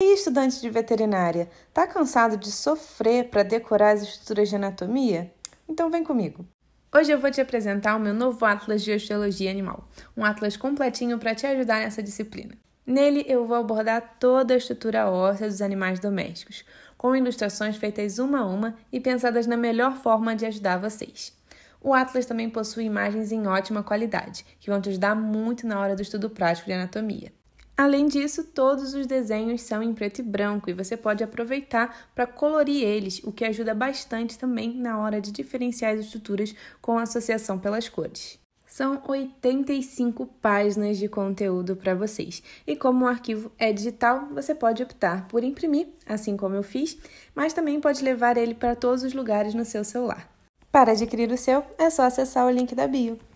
E estudante de veterinária, tá cansado de sofrer para decorar as estruturas de anatomia? Então vem comigo. Hoje eu vou te apresentar o meu novo Atlas de Osteologia Animal, um atlas completinho para te ajudar nessa disciplina. Nele eu vou abordar toda a estrutura óssea dos animais domésticos, com ilustrações feitas uma a uma e pensadas na melhor forma de ajudar vocês. O Atlas também possui imagens em ótima qualidade, que vão te ajudar muito na hora do estudo prático de anatomia. Além disso, todos os desenhos são em preto e branco e você pode aproveitar para colorir eles, o que ajuda bastante também na hora de diferenciar as estruturas com associação pelas cores. São 85 páginas de conteúdo para vocês. E como o arquivo é digital, você pode optar por imprimir, assim como eu fiz, mas também pode levar ele para todos os lugares no seu celular. Para adquirir o seu, é só acessar o link da bio.